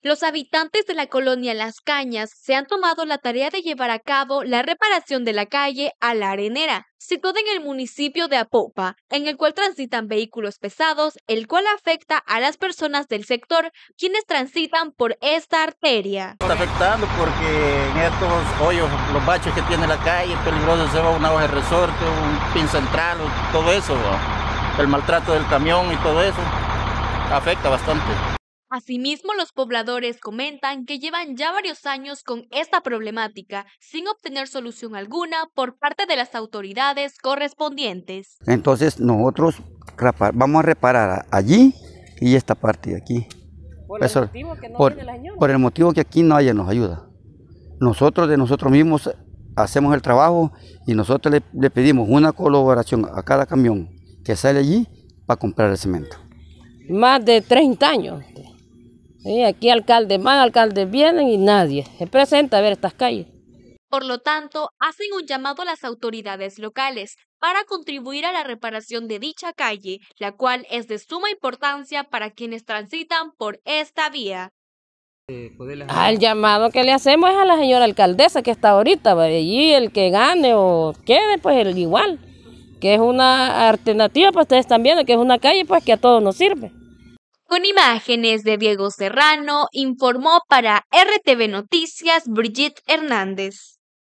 Los habitantes de la colonia Las Cañas se han tomado la tarea de llevar a cabo la reparación de la calle a la Arenera, situada en el municipio de Apopa, en el cual transitan vehículos pesados, el cual afecta a las personas del sector quienes transitan por esta arteria. Está afectando porque en estos hoyos, los baches que tiene la calle, es peligroso se va una hoja de resorte, un pin central, todo eso, el maltrato del camión y todo eso, afecta bastante. Asimismo, los pobladores comentan que llevan ya varios años con esta problemática sin obtener solución alguna por parte de las autoridades correspondientes. Entonces nosotros vamos a reparar allí y esta parte de aquí. Por el, motivo que el motivo que aquí no haya nos ayuda. Nosotros de nosotros mismos hacemos el trabajo y nosotros le, le pedimos una colaboración a cada camión que sale allí para comprar el cemento. Más de 30 años Aquí alcaldes van, alcaldes vienen y nadie se presenta a ver estas calles. Por lo tanto, hacen un llamado a las autoridades locales para contribuir a la reparación de dicha calle, la cual es de suma importancia para quienes transitan por esta vía. Ah, el llamado que le hacemos es a la señora alcaldesa que está ahorita, pues, allí el que gane o quede, pues el igual, que es una alternativa, pues ustedes están viendo que es una calle pues que a todos nos sirve. Con imágenes de Diego Serrano, informó para RTV Noticias Brigitte Hernández.